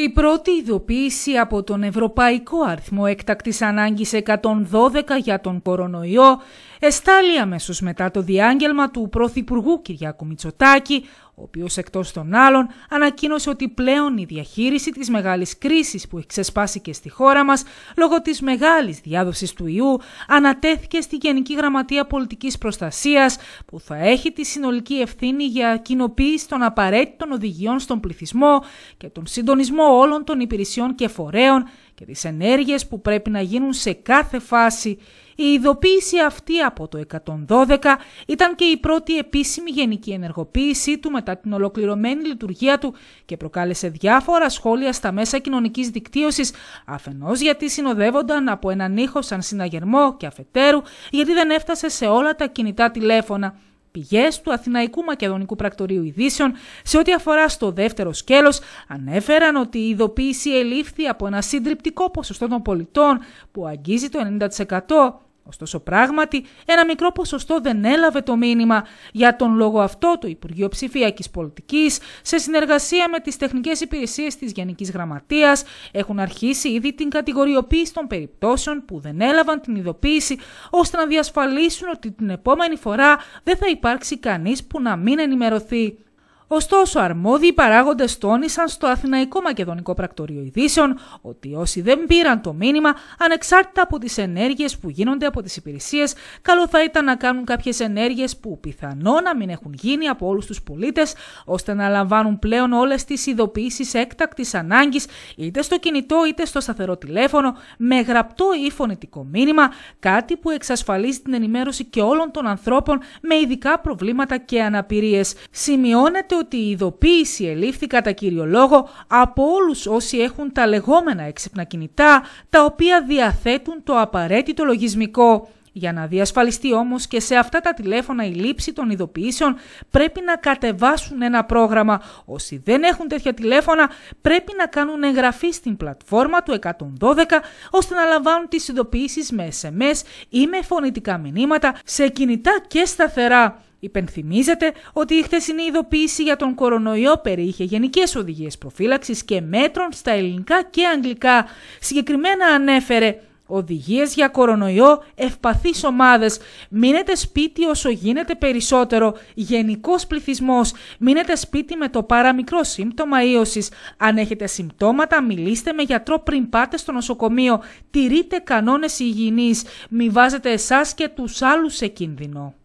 Η πρώτη ειδοποίηση από τον Ευρωπαϊκό Αριθμό Έκτακτης Ανάγκης 112 για τον κορονοϊό εστάλει αμέσως μετά το διάγγελμα του Πρωθυπουργού Κυριάκου Μητσοτάκη ο οποίος εκτός των άλλων ανακοίνωσε ότι πλέον η διαχείριση της μεγάλης κρίσης που έχει ξεσπάσει και στη χώρα μας λόγω της μεγάλης διάδοσης του ιού ανατέθηκε στη Γενική Γραμματεία Πολιτικής Προστασίας που θα έχει τη συνολική ευθύνη για κοινοποίηση των απαραίτητων οδηγιών στον πληθυσμό και τον συντονισμό όλων των υπηρεσιών και φορέων και τις ενέργειες που πρέπει να γίνουν σε κάθε φάση η ειδοποίηση αυτή από το 112 ήταν και η πρώτη επίσημη γενική ενεργοποίησή του μετά την ολοκληρωμένη λειτουργία του και προκάλεσε διάφορα σχόλια στα μέσα κοινωνικής δικτύωσης, αφενός γιατί συνοδεύονταν από έναν ήχο σαν συναγερμό και αφετέρου γιατί δεν έφτασε σε όλα τα κινητά τηλέφωνα πηγές του Αθηναϊκού Μακεδονικού Πρακτορείου Ειδήσεων σε ό,τι αφορά στο δεύτερο σκέλος, ανέφεραν ότι η ειδοποίηση ελήφθη από ένα συντριπτικό ποσοστό των πολιτών που αγγίζει το 90%. Ωστόσο πράγματι ένα μικρό ποσοστό δεν έλαβε το μήνυμα. Για τον λόγο αυτό το Υπουργείο Ψηφιακής Πολιτικής σε συνεργασία με τις τεχνικές υπηρεσίες της Γενικής Γραμματείας έχουν αρχίσει ήδη την κατηγοριοποίηση των περιπτώσεων που δεν έλαβαν την ειδοποίηση ώστε να διασφαλίσουν ότι την επόμενη φορά δεν θα υπάρξει κανείς που να μην ενημερωθεί. Ωστόσο, αρμόδιοι παράγοντες τόνισαν στο Αθηναϊκό Μακεδονικό Πρακτορείο Ειδήσεων ότι όσοι δεν πήραν το μήνυμα, ανεξάρτητα από τις ενέργειες που γίνονται από τις υπηρεσίες, καλό θα ήταν να κάνουν κάποιες ενέργειες που πιθανό να μην έχουν γίνει από όλους τους πολίτες, ώστε να λαμβάνουν πλέον όλες τις ειδοποιήσεις έκτακτης ανάγκης είτε στο κινητό είτε στο σταθερό τηλέφωνο με γραπτό ή φωνητικό μήνυμα, κάτι που εξασφαλίζει την ενημέρωση και όλων των ανθρώπων με ειδικά προβλήματα και αναπηρίες. Σημειώνεται ότι η ειδοποίηση ελήφθη κατά κύριο λόγο από όλους όσοι έχουν τα λεγόμενα έξυπνα κινητά, τα οποία διαθέτουν το απαραίτητο λογισμικό. Για να διασφαλιστεί όμως και σε αυτά τα τηλέφωνα η λήψη των ειδοποιήσεων πρέπει να κατεβάσουν ένα πρόγραμμα. Όσοι δεν έχουν τέτοια τηλέφωνα πρέπει να κάνουν εγγραφή στην πλατφόρμα του 112 ώστε να λαμβάνουν τις ειδοποιήσεις με SMS ή με φωνητικά μηνύματα σε κινητά και σταθερά. Υπενθυμίζεται ότι η χθεσινή ειδοποίηση για τον κορονοϊό περιείχε γενικές οδηγίες προφύλαξης και μέτρων στα ελληνικά και αγγλικά. Συγκεκριμένα ανέφερε Οδηγίες για κορονοϊό, ευπαθείς ομάδες, μείνετε σπίτι όσο γίνεται περισσότερο, γενικός πληθυσμός, μείνετε σπίτι με το παραμικρό σύμπτωμα ίωσης. Αν έχετε συμπτώματα, μιλήστε με γιατρό πριν πάτε στο νοσοκομείο, τηρείτε κανόνες υγιεινής, μη βάζετε εσάς και τους άλλους σε κίνδυνο.